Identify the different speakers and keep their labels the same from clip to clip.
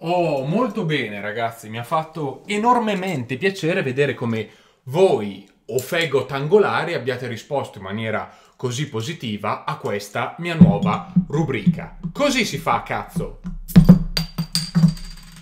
Speaker 1: Oh, molto bene ragazzi, mi ha fatto enormemente piacere vedere come voi Ofego Tangolari abbiate risposto in maniera così positiva a questa mia nuova rubrica. Così si fa, cazzo!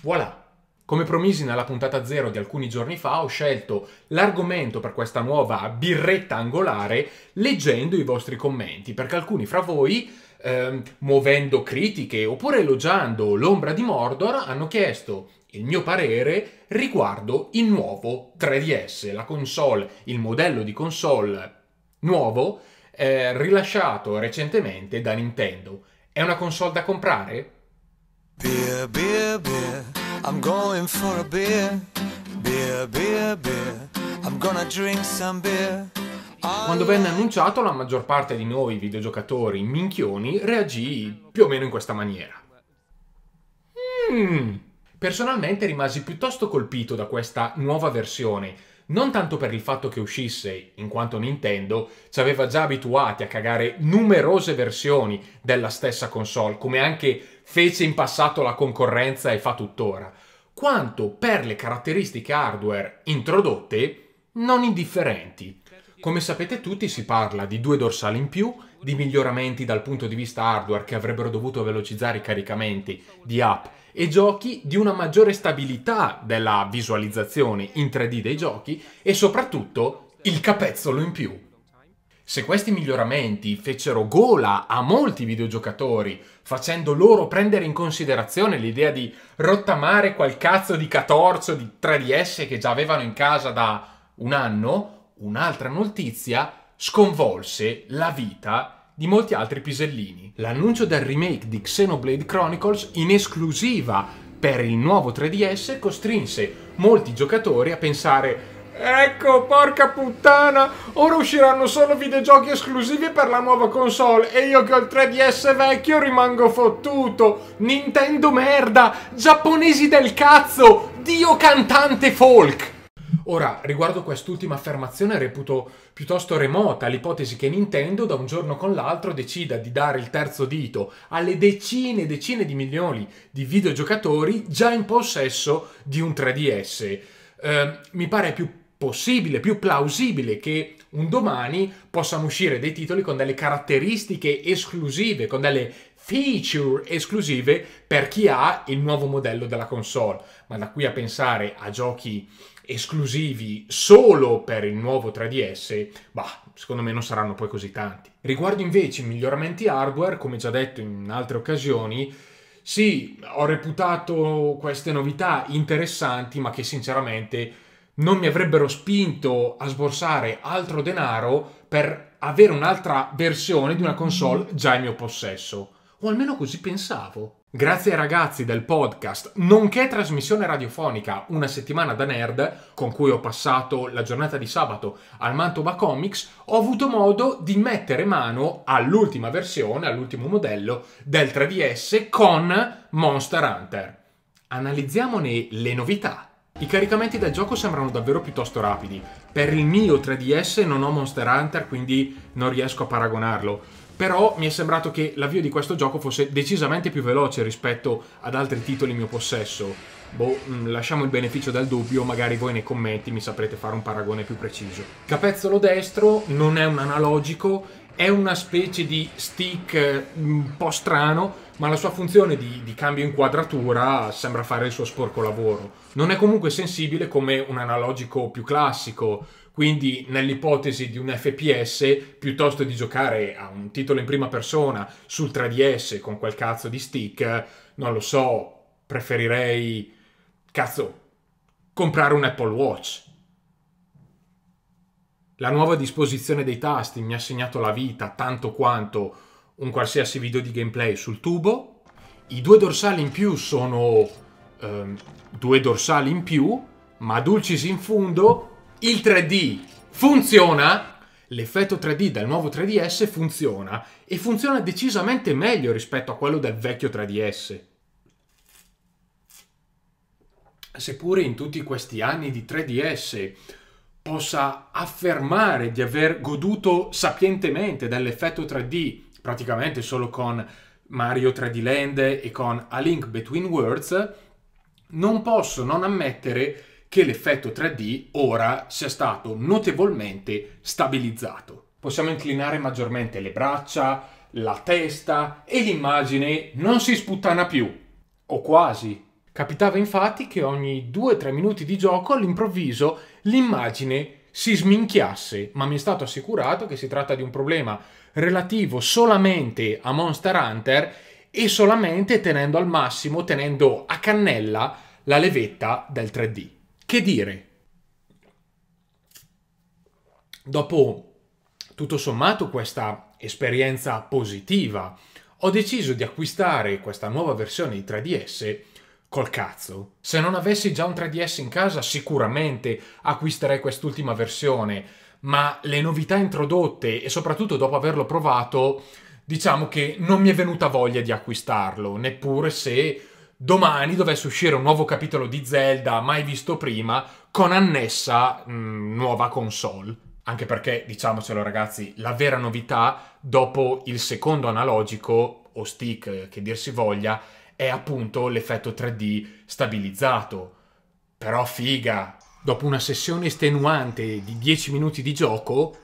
Speaker 1: Voilà! Come promisi nella puntata zero di alcuni giorni fa, ho scelto l'argomento per questa nuova birretta angolare leggendo i vostri commenti, perché alcuni fra voi, eh, muovendo critiche oppure elogiando l'ombra di Mordor, hanno chiesto il mio parere riguardo il nuovo 3DS, la console, il modello di console nuovo eh, rilasciato recentemente da Nintendo. È una console da comprare? Beer, beer, beer. I'm going for a beer, beer, beer, beer. I'm gonna drink some beer. Quando venne annunciato, la maggior parte di noi videogiocatori minchioni reagì più o meno in questa maniera. Mm. Personalmente rimasi piuttosto colpito da questa nuova versione, non tanto per il fatto che uscisse, in quanto Nintendo ci aveva già abituati a cagare numerose versioni della stessa console, come anche fece in passato la concorrenza e fa tuttora, quanto per le caratteristiche hardware introdotte non indifferenti. Come sapete tutti si parla di due dorsali in più, di miglioramenti dal punto di vista hardware che avrebbero dovuto velocizzare i caricamenti di app e giochi, di una maggiore stabilità della visualizzazione in 3D dei giochi e soprattutto il capezzolo in più. Se questi miglioramenti fecero gola a molti videogiocatori, facendo loro prendere in considerazione l'idea di rottamare quel cazzo di catorcio di 3DS che già avevano in casa da un anno, un'altra notizia sconvolse la vita di molti altri pisellini. L'annuncio del remake di Xenoblade Chronicles in esclusiva per il nuovo 3DS costrinse molti giocatori a pensare Ecco, porca puttana! Ora usciranno solo videogiochi esclusivi per la nuova console e io che ho il 3DS vecchio rimango fottuto! Nintendo merda! Giapponesi del cazzo! Dio cantante folk! Ora, riguardo quest'ultima affermazione reputo piuttosto remota l'ipotesi che Nintendo da un giorno con l'altro decida di dare il terzo dito alle decine e decine di milioni di videogiocatori già in possesso di un 3DS. Eh, mi pare più possibile, più plausibile che un domani possano uscire dei titoli con delle caratteristiche esclusive, con delle feature esclusive per chi ha il nuovo modello della console. Ma da qui a pensare a giochi esclusivi solo per il nuovo 3DS, bah, secondo me non saranno poi così tanti. Riguardo invece i miglioramenti hardware, come già detto in altre occasioni, sì, ho reputato queste novità interessanti, ma che sinceramente non mi avrebbero spinto a sborsare altro denaro per avere un'altra versione di una console già in mio possesso. O almeno così pensavo. Grazie ai ragazzi del podcast, nonché trasmissione radiofonica Una settimana da nerd, con cui ho passato la giornata di sabato al Mantova Comics, ho avuto modo di mettere mano all'ultima versione, all'ultimo modello del 3DS con Monster Hunter. Analizziamone le novità. I caricamenti del gioco sembrano davvero piuttosto rapidi. Per il mio 3DS non ho Monster Hunter, quindi non riesco a paragonarlo. Però mi è sembrato che l'avvio di questo gioco fosse decisamente più veloce rispetto ad altri titoli in mio possesso. Boh, mm, lasciamo il beneficio del dubbio, magari voi nei commenti mi saprete fare un paragone più preciso. Capezzolo destro non è un analogico è una specie di stick eh, un po' strano, ma la sua funzione di, di, cambio inquadratura sembra fare il suo sporco lavoro. Non è comunque sensibile come un analogico più classico, quindi nell'ipotesi di un FPS, piuttosto di giocare a un titolo in prima persona sul 3DS con quel cazzo di stick, non lo so, preferirei... cazzo, comprare un Apple Watch la nuova disposizione dei tasti mi ha segnato la vita tanto quanto un qualsiasi video di gameplay sul tubo. I due dorsali in più sono ehm, due dorsali in più, ma dulcis in fundo, il 3D funziona l'effetto 3D del nuovo 3DS funziona e funziona decisamente meglio rispetto a quello del vecchio 3DS. Seppure in tutti questi anni di 3DS possa affermare di aver goduto sapientemente dell'effetto 3D, praticamente solo con Mario 3D Land e con A Link Between Worlds, non posso non ammettere che l'effetto 3D ora sia stato notevolmente stabilizzato. Possiamo inclinare maggiormente le braccia, la testa e l'immagine non si sputtana più, o quasi. Capitava infatti che ogni 2-3 minuti di gioco all'improvviso l'immagine si sminchiasse, ma mi è stato assicurato che si tratta di un problema relativo solamente a Monster Hunter e solamente tenendo al massimo, tenendo a cannella la levetta del 3D. Che dire? Dopo tutto sommato questa esperienza positiva, ho deciso di acquistare questa nuova versione di 3DS Col cazzo. Se non avessi già un 3DS in casa, sicuramente acquisterei quest'ultima versione, ma le novità introdotte e soprattutto dopo averlo provato, diciamo che non mi è venuta voglia di acquistarlo, neppure se domani dovesse uscire un nuovo capitolo di Zelda mai visto prima con annessa mh, mm, nuova console. Anche perché, diciamocelo ragazzi, la vera novità dopo il secondo analogico o stick che dir si voglia è appunto l'effetto 3D stabilizzato. Però figa, dopo una sessione estenuante di 10 minuti di gioco...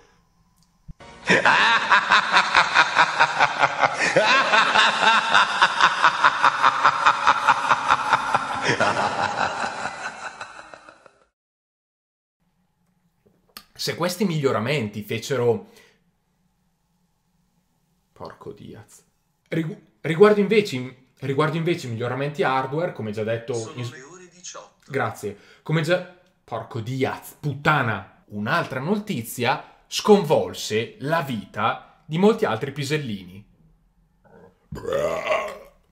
Speaker 1: Se questi miglioramenti fecero... Porco Diaz. Rigu riguardo invece Riguardo invece i miglioramenti hardware, come già detto... Sono in... le ore 18. Grazie. Come già... Porco diaz, puttana! Un'altra notizia sconvolse la vita di molti altri pisellini. Brrr.